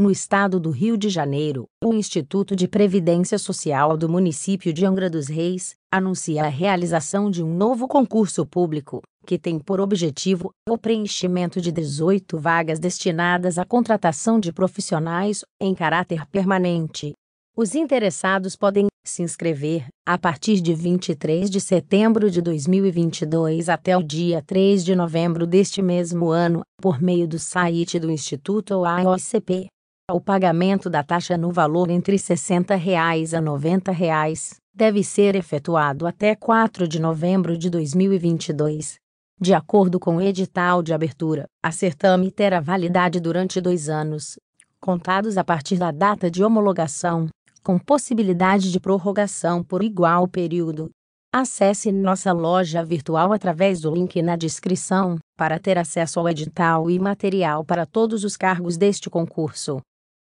No estado do Rio de Janeiro, o Instituto de Previdência Social do município de Angra dos Reis anuncia a realização de um novo concurso público, que tem por objetivo o preenchimento de 18 vagas destinadas à contratação de profissionais em caráter permanente. Os interessados podem se inscrever a partir de 23 de setembro de 2022 até o dia 3 de novembro deste mesmo ano, por meio do site do Instituto AOCP. O pagamento da taxa no valor entre R$ 60 reais a R$ 90 reais deve ser efetuado até 4 de novembro de 2022. De acordo com o edital de abertura, a certame terá validade durante dois anos, contados a partir da data de homologação, com possibilidade de prorrogação por igual período. Acesse nossa loja virtual através do link na descrição para ter acesso ao edital e material para todos os cargos deste concurso.